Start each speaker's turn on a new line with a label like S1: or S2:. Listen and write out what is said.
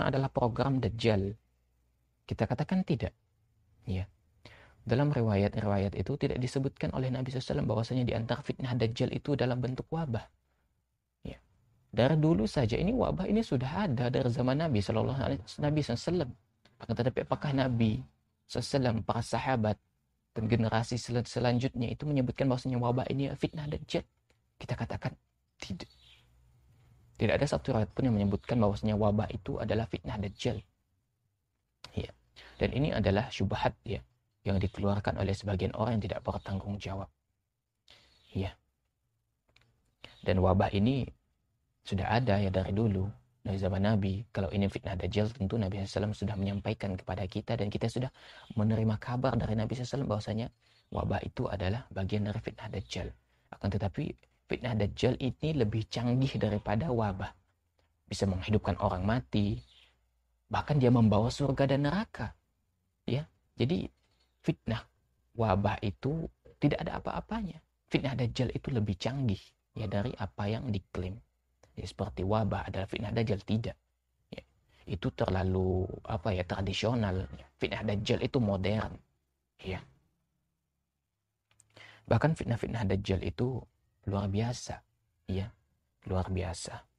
S1: sana adalah program Dajjal? Kita katakan tidak. Ya. Dalam riwayat-riwayat itu tidak disebutkan oleh Nabi SAW bahwasanya di antara fitnah Dajjal itu dalam bentuk wabah. Ya. Dari dulu saja ini wabah ini sudah ada dari zaman Nabi Shallallahu Alaihi Nabi SAW. Akan tetapi apakah Nabi SAW, para sahabat, dan generasi sel selanjutnya itu menyebutkan bahwasanya wabah ini fitnah Dajjal? Kita katakan tidak. Tidak ada satu riwayat pun yang menyebutkan bahwasanya wabah itu adalah fitnah dajjal. Ya. Dan ini adalah syubhat ya yang dikeluarkan oleh sebagian orang yang tidak bertanggung jawab. Ya. Dan wabah ini sudah ada ya dari dulu dari zaman Nabi. Kalau ini fitnah dajjal tentu Nabi SAW sudah menyampaikan kepada kita dan kita sudah menerima kabar dari Nabi SAW bahwasanya wabah itu adalah bagian dari fitnah dajjal. Akan tetapi fitnah dajjal ini lebih canggih daripada wabah. Bisa menghidupkan orang mati, bahkan dia membawa surga dan neraka. Ya, jadi fitnah wabah itu tidak ada apa-apanya. Fitnah dajjal itu lebih canggih ya dari apa yang diklaim. Ya, seperti wabah adalah fitnah dajjal tidak. Ya, itu terlalu apa ya tradisional. Fitnah dajjal itu modern. Ya. Bahkan fitnah-fitnah dajjal itu luar biasa ya luar biasa